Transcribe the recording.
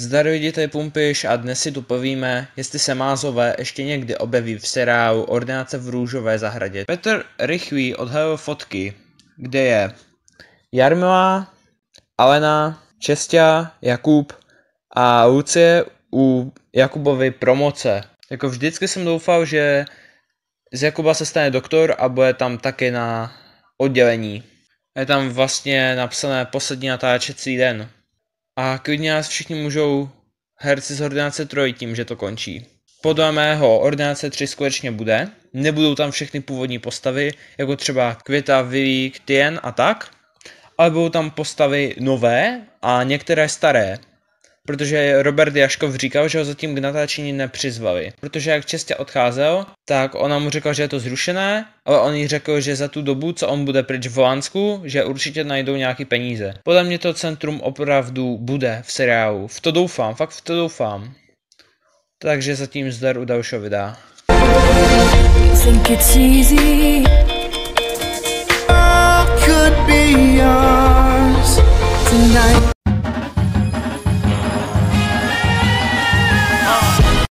Zdaroj vidíte Pumpiš a dnes si tu povíme, jestli se mázové ještě někdy objeví v seriálu Ordinace v růžové zahradě. Petr rychví odhalil fotky, kde je Jarmila, Alena, Čestia, Jakub a Lucie u Jakubovy promoce. Jako vždycky jsem doufal, že z Jakuba se stane doktor a bude tam taky na oddělení. Je tam vlastně napsané poslední natáčecí den a klidně nás všichni můžou herci z ordinace 3 tím, že to končí. Podle mého ordinace 3 skutečně bude. Nebudou tam všechny původní postavy, jako třeba Květa, Vivi, Tien a tak, ale budou tam postavy nové a některé staré, protože Robert Jaškov říkal, že ho zatím k natáčení nepřizvali. Protože jak čestě odcházel, tak ona mu řekla, že je to zrušené, ale on jí řekl, že za tu dobu, co on bude pryč v Holandsku, že určitě najdou nějaký peníze. Podle mě to centrum opravdu bude v seriálu. V to doufám, fakt v to doufám. Takže zatím zdar u dalšího videa. Think it's easy.